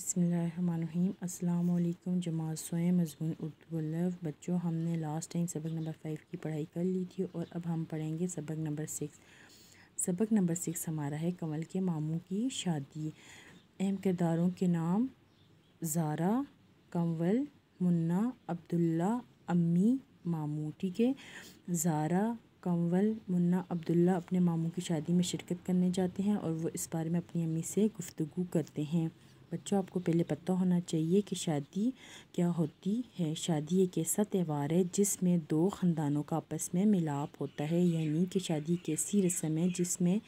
बसमीम अल्लाम जमात सोएँ मजमून उर्दूल्लव बच्चों हमने लास्ट टाइम सबक नंबर फाइव की पढ़ाई कर ली थी और अब हम पढ़ेंगे सबक नंबर सिक्स सबक नंबर सिक्स हमारा है कमल के मामों की शादी अहम किरदारों के नाम जारा कंवल मुन्ना अब्दुल्ला अम्मी मामू ठीक है जारा कंवल मुन्ना अब्दुल्ला अपने मामों की शादी में शिरकत करने जाते हैं और वो इस बारे में अपनी अम्मी से गुफ्तु करते हैं बच्चों आपको पहले पता होना चाहिए कि शादी क्या होती है शादी एक ऐसा त्यौहार है जिसमें दो ख़ानदानों का आपस में मिलाप होता है यानी कि शादी एक ऐसी रस्म है जिसमें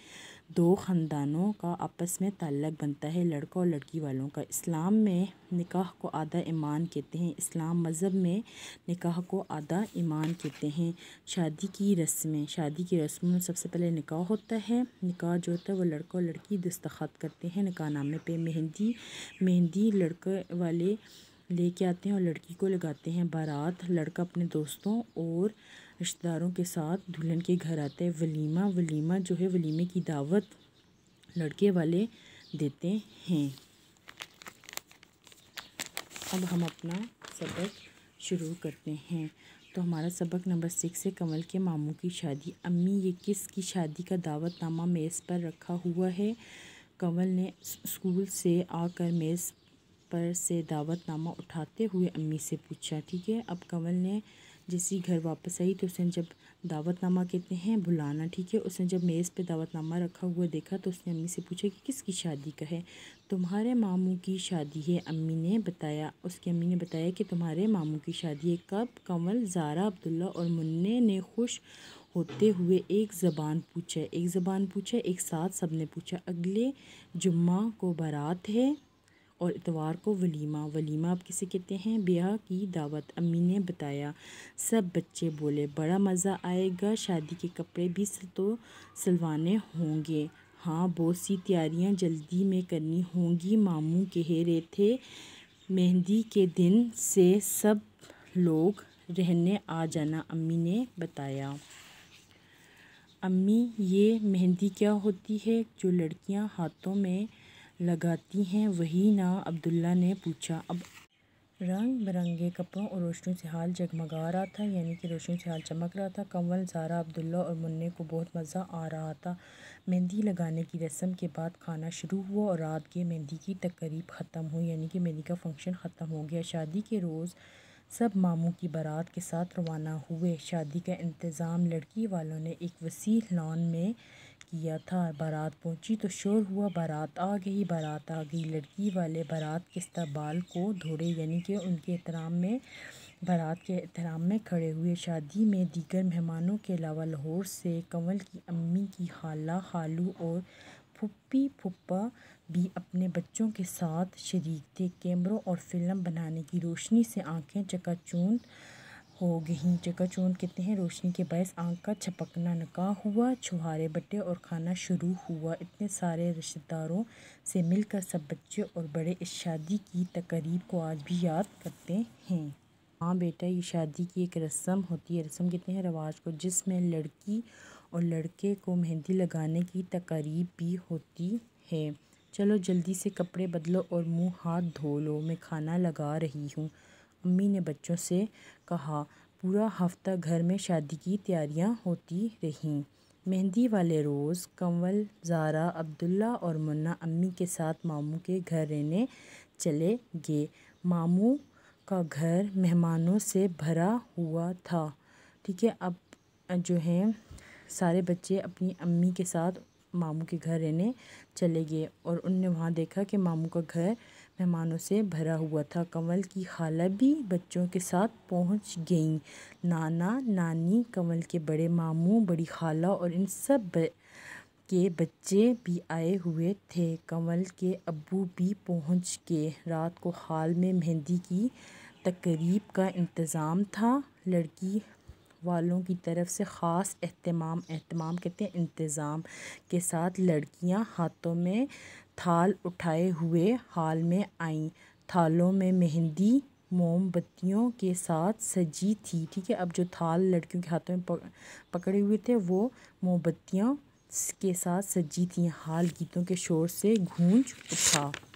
दो ख़ानदानों का आपस में ताल्लक़ बनता है लड़का और लड़की वालों का इस्लाम में निकाह को आधा ईमान कहते हैं इस्लाम मज़हब में निकाह को आधा ईमान कहते हैं शादी की रस्में शादी की रस्म में सबसे पहले निकाह होता है निकाह जो होता है वो लड़का और लड़की दस्तखत करते हैं निकाह नामे पे मेहंदी मेहंदी लड़के वाले लेके आते हैं और लड़की को लगाते हैं बारात लड़का अपने दोस्तों और रिश्तेदारों के साथ दुल्हन के घर आते हैं वलीमा वलीमा जो है वलीमे की दावत लड़के वाले देते हैं अब हम अपना सबक शुरू करते हैं तो हमारा सबक नंबर सिक्स है कमल के मामू की शादी अम्मी ये किस की शादी का दावतनामा मेज़ पर रखा हुआ है कंवल ने स्कूल से आकर मेज़ पर से दावतनामा उठाते हुए अम्मी से पूछा ठीक है अब कंवल ने जैसे ही घर वापस आई तो उसने जब दावतनामा कहते हैं भुलाना ठीक है उसने जब मेज़ पे दावतनामा रखा हुआ देखा तो उसने अम्मी से पूछा कि किसकी शादी का है तुम्हारे मामू की शादी है अम्मी ने बताया उसकी अम्मी ने बताया कि तुम्हारे मामू की शादी है कब कंवल जारा अब्दुल्ला और मुन्ने ने खुश होते हुए एक ज़बान पूछा एक ज़बान पूछा एक साथ सब ने पूछा अगले जुम्मा को बारात है और इतवार को वलीमा वलीमा आप किसे कहते हैं ब्याह की दावत अम्मी ने बताया सब बच्चे बोले बड़ा मज़ा आएगा शादी के कपड़े भी तो सिलवाने होंगे हाँ बहुत सी तैयारियाँ जल्दी में करनी होंगी मामू कह रहे थे मेहंदी के दिन से सब लोग रहने आ जाना अम्मी ने बताया अम्मी ये मेहंदी क्या होती है जो लड़कियां हाथों में लगाती हैं वही ना अब्दुल्ला ने पूछा अब रंग बिरंगे कपड़ों और रोशनी से हाल जगमगा रहा था यानी कि रोशनी से हाल चमक रहा था कंवल सारा अब्दुल्ला और मुन्ने को बहुत मज़ा आ रहा था मेहंदी लगाने की रस्म के बाद खाना शुरू हुआ और रात के मेहंदी की तकरीब ख़त्म हुई यानी कि मेहंदी का फंक्शन ख़त्म हो गया शादी के रोज़ सब मामू की बारात के साथ रवाना हुए शादी का इंतज़ाम लड़की वालों ने एक वसी लॉन में किया था बारात पहुंची तो शोर हुआ बारात आ गई बारात आ गई लड़की वाले बारात के इस्तबाल को धोड़े यानी कि उनके एहतराम में बारात के एहतराम में खड़े हुए शादी में दीगर मेहमानों के अलावा लाहौर से कंवल की अम्मी की खाला खालू और फुप्पी फुप्पा भी अपने बच्चों के साथ शरीक थे कैमरों और फिल्म बनाने की रोशनी से आंखें चकाचूंद हो जगह चकाचौंध कहते हैं रोशनी के बायस आंख का छपकना नका हुआ छुहारे बटे और खाना शुरू हुआ इतने सारे रिश्तेदारों से मिलकर सब बच्चे और बड़े इस शादी की तकरीब को आज भी याद करते हैं हाँ बेटा ये शादी की एक रस्म होती है रस्म कहते हैं रवाज को जिसमें लड़की और लड़के को मेहंदी लगाने की तकरीब भी होती है चलो जल्दी से कपड़े बदलो और मुँह हाथ धो लो मैं खाना लगा रही हूँ अम्मी ने बच्चों से कहा पूरा हफ्ता घर में शादी की तैयारियां होती रहीं मेहंदी वाले रोज़ कंवल ज़ारा अब्दुल्ला और मुन्ना अम्मी के साथ मामू के घर रहने चले गए मामू का घर मेहमानों से भरा हुआ था ठीक है अब जो है सारे बच्चे अपनी अम्मी के साथ मामू के घर रहने चले गए और उनने वहाँ देखा कि मामू का घर मेहमानों से भरा हुआ था कंवल की खाला भी बच्चों के साथ पहुंच गईं नाना नानी कंवल के बड़े मामू बड़ी खाला और इन सब के बच्चे भी आए हुए थे कंवल के अबू भी पहुंच के रात को हाल में मेहंदी की तकरीब का इंतज़ाम था लड़की वालों की तरफ से ख़ास अहतमाम अहतमाम कहते हैं इंतज़ाम के साथ लड़कियां हाथों में थाल उठाए हुए हाल में आईं थालों में मेहंदी मोमबत्तियों के साथ सजी थी ठीक है अब जो थाल लड़कियों के हाथों में पकड़े हुए थे वो मोमबत्तियों के साथ सजी थी हाल गीतों के शोर से गूंज उठा